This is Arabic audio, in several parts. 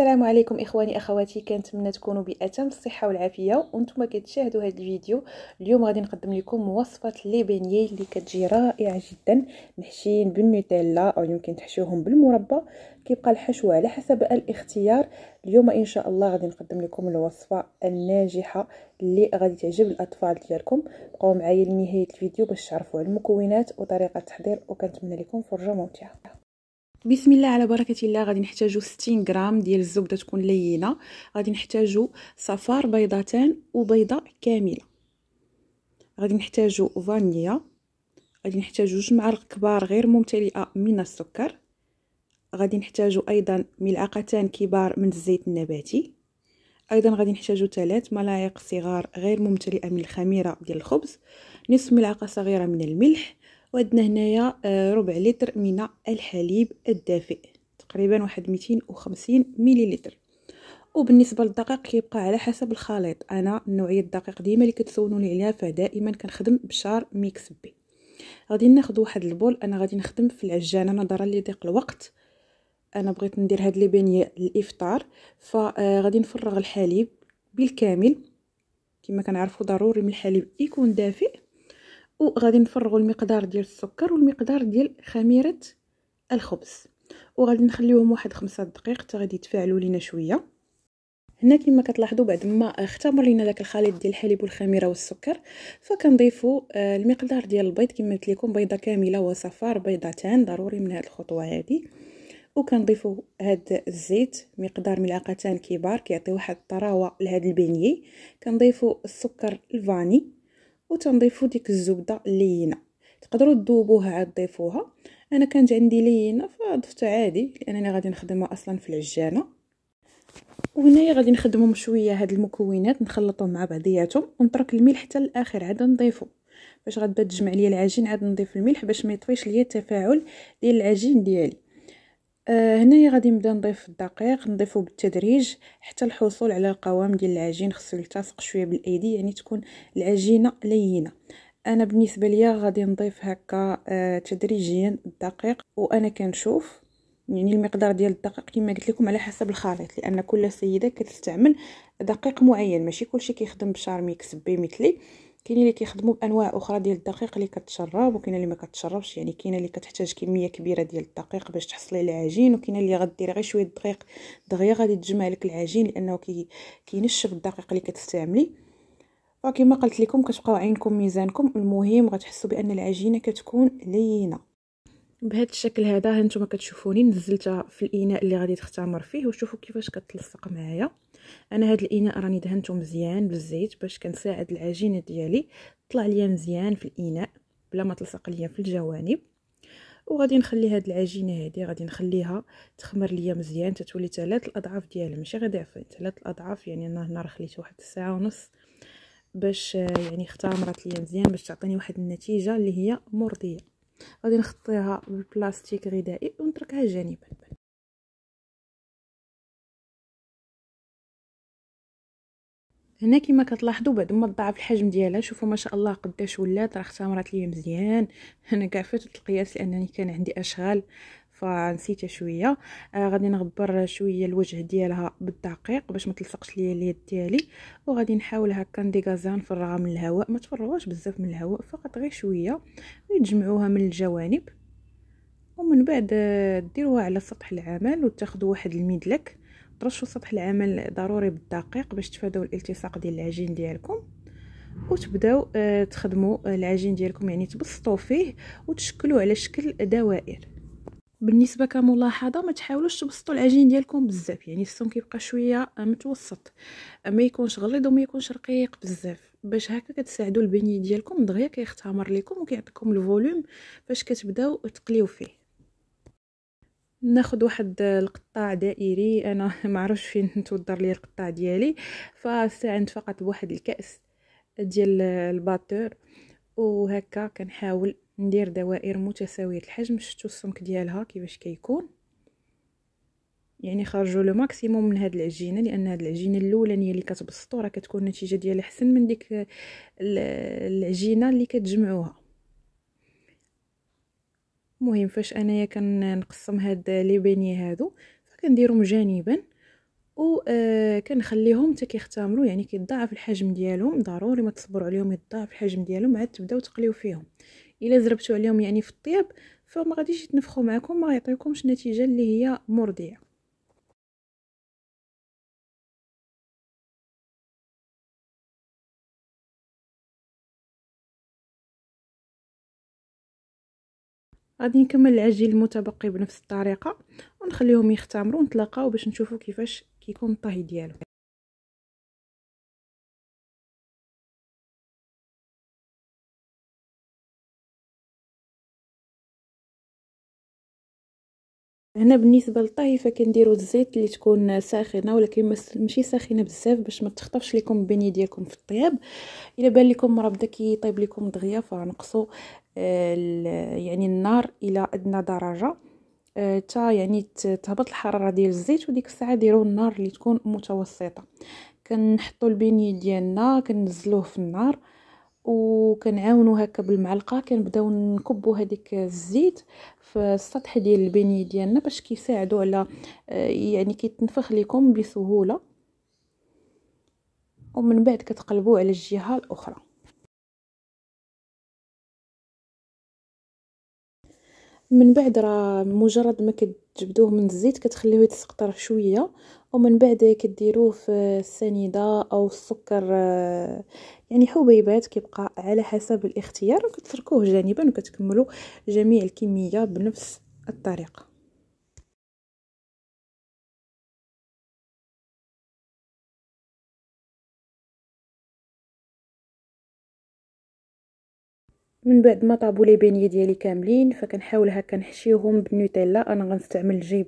السلام عليكم اخواني اخواتي كنتمنى تكونوا باتم الصحه والعافيه وانتم كتشاهدوا هذا الفيديو اليوم غادي نقدم لكم وصفه لي بانيه اللي كتجي رائعه جدا محشيين بالنوتيلا او يمكن تحشوهم بالمربى كيبقى الحشو على حسب الاختيار اليوم ان شاء الله غادي نقدم لكم الوصفه الناجحه اللي غادي تعجب الاطفال ديالكم بقاو معايا لنهايه الفيديو باش تعرفوا المكونات وطريقه التحضير وكنتمنى لكم فرجه ممتعه بسم الله على بركه الله غادي نحتاجو 60 غرام ديال الزبده تكون لينه غادي نحتاجو صفار بيضتان وبيضه كامله غادي نحتاجو فانيا غادي نحتاجو جوج معالق كبار غير ممتلئه من السكر غادي نحتاجو ايضا ملعقتان كبار من الزيت النباتي ايضا غادي نحتاجو تلات ملاعق صغار غير ممتلئه من الخميره ديال الخبز نصف ملعقه صغيره من الملح وعندنا هنايا آه، ربع لتر من الحليب الدافئ تقريبا واحد ميتين وخمسين مليلتر وبالنسبه للدقيق كيبقى على حسب الخليط انا النوعيه الدقيق ديما اللي كتسولوني عليها فدائما كنخدم بشار ميكس بي غادي ناخد واحد البول انا غادي نخدم في العجانه نظرا لضيق الوقت انا بغيت ندير هاد لي بانيه للافطار فغادي آه، نفرغ الحليب بالكامل كما كنعرفوا ضروري من الحليب يكون دافئ وغادي نفرغوا المقدار ديال السكر والمقدار ديال خميره الخبز وغادي نخليوهم واحد خمسة دقائق حتى غادي يتفاعلوا لينا شويه هنا كما كتلاحظوا بعد ما اختمر لينا داك الخليط ديال الحليب والخميره والسكر فكنضيفوا آه، المقدار ديال البيض كما قلت لكم بيضه كامله وصفار بيضتان ضروري من هذه الخطوه هذه وكنضيفوا هاد الزيت مقدار ملعقتان كبار كيعطي واحد الطراوه لهاد البانيه كنضيفوا السكر الفاني وتنضيفوا ديك الزبده اللينه تقدروا تذوبوها عاد ضيفوها انا كانت عندي لينه فضفت عادي لانني غادي نخدمها اصلا في العجانه وهنايا غادي نخدمهم شويه هاد المكونات نخلطهم مع بعضياتهم ونترك الملح حتى الاخر عاد نضيفه باش غتبدا تجمع ليا العجين عاد نضيف الملح باش ما يطفيش ليا التفاعل ديال العجين ديالي آه، هنايا غادي نبدا نضيف الدقيق نضيفو بالتدريج حتى الحصول على القوام ديال العجين خصو يلتصق شويه بالايدي يعني تكون العجينه لينه انا بالنسبه ليا غادي نضيف هكا آه، تدريجيا الدقيق وانا كنشوف يعني المقدار ديال الدقيق كما قلت لكم على حسب الخليط لان كل سيده كتستعمل دقيق معين ماشي كلشي كيخدم بشارميكس بي مثلي كاين اللي كيخدموا بانواع اخرى ديال الدقيق اللي كتشرب وكاين اللي ما كتشربش يعني كاين اللي كتحتاج كميه كبيره ديال الدقيق باش تحصلي العجين وكاين اللي غديري غير شويه دقيق دغيا غادي تجمع لك العجين لانه كي كينشف الدقيق اللي كتستعملي وكما قلت لكم كتبقاو عينكم ميزانكم المهم غتحسوا بان العجينه كتكون لينه بهذا الشكل هذا هانتوما كتشوفوني نزلتها في الاناء اللي غادي تختمر فيه وشوفوا كيفاش كتلصق معايا انا هاد الاناء راني دهنته مزيان بالزيت باش كنساعد العجينه ديالي تطلع ليا مزيان في الاناء بلا ما تلصق ليا في الجوانب وغادي نخلي هاد العجينه هادي غادي نخليها تخمر ليا مزيان تتولي ثلاث الاضعاف ديالها ماشي غير ضعفين ثلاث الاضعاف يعني انا هنا خليت واحد الساعه ونص باش آه، يعني اختمرت ليا مزيان باش تعطيني واحد النتيجه اللي هي مرضيه غادي نخطيها بالبلاستيك غذائي ونتركها جانبا هنا كما كتلاحظوا بعد ما تضاعف الحجم ديالها شوفوا ما شاء الله قداش ولات راه اختمرات ليا مزيان انا كاع فاتت القياس لانني كان عندي اشغال فنسيتها شويه آه غادي نغبر شويه الوجه ديالها بالدقيق باش ما تلصقش ليا اليد ديالي وغادي نحاول هكا نديغازا نفرغها من الهواء ما تفرغوش بزاف من الهواء فقط غير شويه ويتجمعوها من الجوانب ومن بعد آه، ديروها على سطح العمل وتاخذوا واحد المدلك ترشوا سطح العمل ضروري بالدقيق باش تفادوا الالتصاق ديال العجين ديالكم وتبداو آه، تخدموا العجين ديالكم يعني تبسطوا فيه وتشكلوا على شكل دوائر بالنسبه كملاحظه ما تحاولوش تبسطوا العجين ديالكم بزاف يعني السمك كيبقى شويه آه، متوسط آه، ما يكونش غليظ وما يكونش رقيق بزاف باش هكا كتساعدوا البني ديالكم دغيا كيختمر لكم وكيعطيكم الفوليوم فاش كتبداو تقليو فيه ناخذ واحد القطاع دائري انا ما عرفتش فين تودر لي القطاع ديالي فاستعنت فقط بواحد الكاس ديال الباتور وهكا كنحاول ندير دوائر متساويه الحجم شفتوا السمك ديالها كيفاش كيكون يعني خرجوا لو ماكسيموم من هاد العجينه لان هاد العجينه الاولانيه اللي كتبسطوا راه كتكون النتيجه ديالها احسن من ديك العجينه اللي كتجمعوها المهم فاش انايا كنقسم هاد لي بيني هادو فكنديرهم جانبا و آه كنخليهم حتى كيختمروا يعني كيتضاعف الحجم ديالهم ضروري ما تصبروا عليهم يتضاعف الحجم ديالهم عاد تبداو تقليو فيهم الا زربتوا عليهم يعني في الطياب فما غاديش يتنفخوا معكم ما يعطيكمش نتيجه اللي هي مرضيه غادي نكمل العجين المتبقي بنفس الطريقه ونخليهم يختمروا ونتلاقاو باش نشوفوا كيفاش كيكون الطهي ديالو هنا بالنسبه للطهي فكنديروا الزيت اللي تكون ساخنه ولكن ماشي ساخنه بزاف باش ما تخطفش لكم البني ديالكم في الطياب الا بان لكم راه بدا كيطيب لكم دغيا فنقصوا آه، يعني النار الى ادنى درجه آه، تا يعني تهبط الحراره ديال الزيت وديك الساعه ديروا النار اللي تكون متوسطه كنحطوا البني ديالنا كنزلوه في النار وكنعاونو هكا بالمعلقه كنبداو نكبو هذيك الزيت في السطح ديال البني ديالنا باش كيساعدو على آه، يعني كيتنفخ لكم بسهوله ومن بعد كتقلبوه على الجهه الاخرى من بعد راه مجرد ما كتجبدوه من الزيت كتخليوه يتسقطر شويه ومن بعد كديروه في السنيده او السكر آه، يعني حبيبات كيبقى على حسب الاختيار وكتركوه جانبا وكتكملوا جميع الكميه بنفس الطريقه من بعد ما طابو لي بينيه ديالي كاملين فكنحاول هكا نحشيهم بالنوتيلا انا غنستعمل الجيب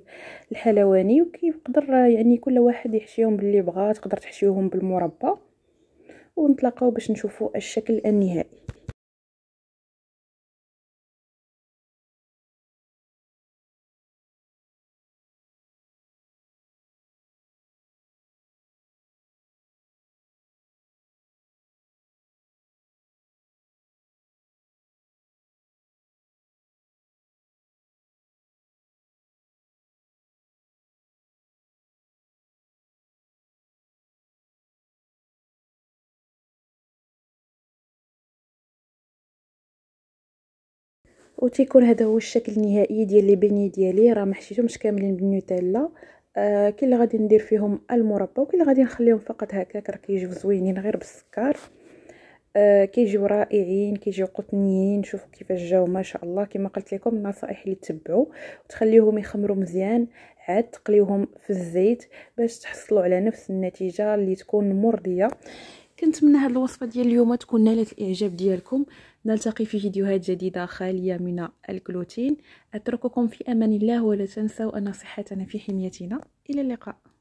الحلواني وكيقدر يعني كل واحد يحشيهم باللي بغا تقدر تحشيهم بالمربى ونتلاقاو باش نشوفوا الشكل النهائي وتيكون هذا هو الشكل النهائي ديال لي بيني ديالي راه ما حشيتهمش كاملين بالنوتيلا آه كي اللي غادي ندير فيهم المربى وكي اللي غادي نخليهم فقط هكاك راه كيجيو زوينين غير بالسكر آه كيجيو رائعين كيجيو قطنيين شوفوا كيفاش جاو ما شاء الله كما قلت لكم النصائح اللي تبعوا وتخليوهم يخمروا مزيان عاد تقليوهم في الزيت باش تحصلوا على نفس النتيجه اللي تكون مرضيه كنتمنى هاد الوصفه ديال اليوم تكون نالت الاعجاب ديالكم نلتقي في فيديوهات جديدة خالية من الجلوتين أترككم في أمان الله ولا تنسوا أن صحتنا في حميتنا إلى اللقاء